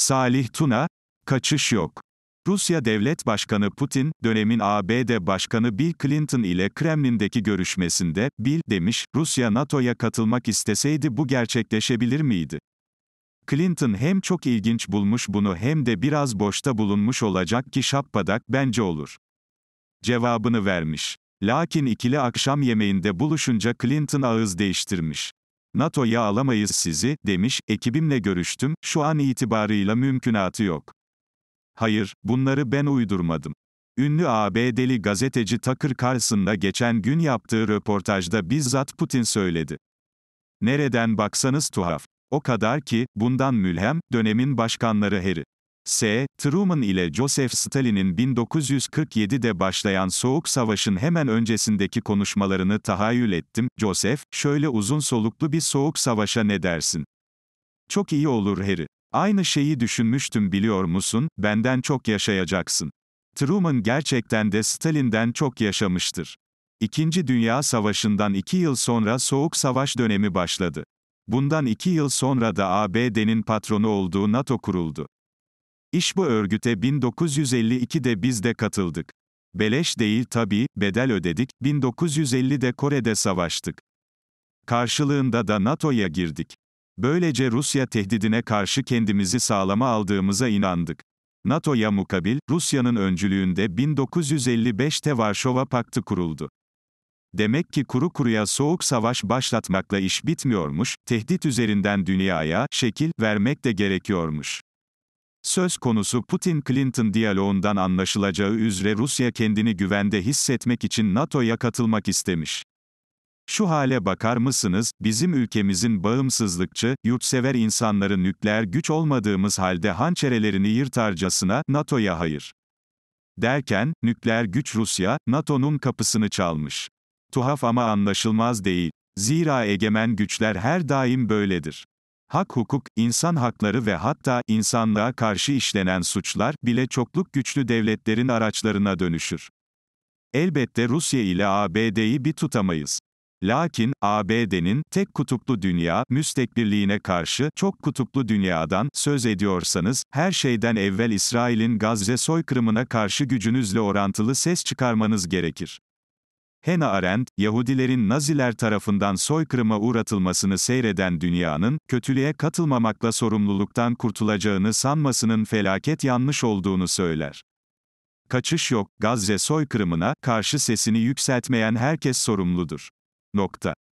Salih Tuna, kaçış yok. Rusya Devlet Başkanı Putin, dönemin ABD Başkanı Bill Clinton ile Kremlin'deki görüşmesinde, Bill, demiş, Rusya NATO'ya katılmak isteseydi bu gerçekleşebilir miydi? Clinton hem çok ilginç bulmuş bunu hem de biraz boşta bulunmuş olacak ki şappadak bence olur. Cevabını vermiş. Lakin ikili akşam yemeğinde buluşunca Clinton ağız değiştirmiş. NATO'ya alamayız sizi, demiş, ekibimle görüştüm, şu an itibarıyla mümkünatı yok. Hayır, bunları ben uydurmadım. Ünlü ABD'li gazeteci Tucker Carlson'la geçen gün yaptığı röportajda bizzat Putin söyledi. Nereden baksanız tuhaf. O kadar ki, bundan mülhem, dönemin başkanları Harry. S. Truman ile Joseph Stalin'in 1947'de başlayan Soğuk Savaş'ın hemen öncesindeki konuşmalarını tahayyül ettim. Joseph, şöyle uzun soluklu bir Soğuk Savaş'a ne dersin? Çok iyi olur Harry. Aynı şeyi düşünmüştüm biliyor musun, benden çok yaşayacaksın. Truman gerçekten de Stalin'den çok yaşamıştır. İkinci Dünya Savaşı'ndan iki yıl sonra Soğuk Savaş dönemi başladı. Bundan iki yıl sonra da ABD'nin patronu olduğu NATO kuruldu. İş bu örgüte 1952'de biz de katıldık. Beleş değil tabii, bedel ödedik, 1950'de Kore'de savaştık. Karşılığında da NATO'ya girdik. Böylece Rusya tehdidine karşı kendimizi sağlama aldığımıza inandık. NATO'ya mukabil, Rusya'nın öncülüğünde 1955'te Varşova Paktı kuruldu. Demek ki kuru kuruya soğuk savaş başlatmakla iş bitmiyormuş, tehdit üzerinden dünyaya şekil vermek de gerekiyormuş. Söz konusu Putin-Clinton diyaloğundan anlaşılacağı üzere Rusya kendini güvende hissetmek için NATO'ya katılmak istemiş. Şu hale bakar mısınız, bizim ülkemizin bağımsızlıkçı, yurtsever insanları nükleer güç olmadığımız halde hançerelerini yırtarcasına, NATO'ya hayır. Derken, nükleer güç Rusya, NATO'nun kapısını çalmış. Tuhaf ama anlaşılmaz değil. Zira egemen güçler her daim böyledir. Hak hukuk, insan hakları ve hatta insanlığa karşı işlenen suçlar bile çokluk güçlü devletlerin araçlarına dönüşür. Elbette Rusya ile ABD'yi bir tutamayız. Lakin, ABD'nin tek kutuplu dünya müstekbirliğine karşı çok kutuplu dünyadan söz ediyorsanız, her şeyden evvel İsrail'in Gazze soykırımına karşı gücünüzle orantılı ses çıkarmanız gerekir. Hannah Arendt, Yahudilerin Naziler tarafından soykırıma uğratılmasını seyreden dünyanın, kötülüğe katılmamakla sorumluluktan kurtulacağını sanmasının felaket yanlış olduğunu söyler. Kaçış yok, Gazze soykırımına karşı sesini yükseltmeyen herkes sorumludur. Nokta.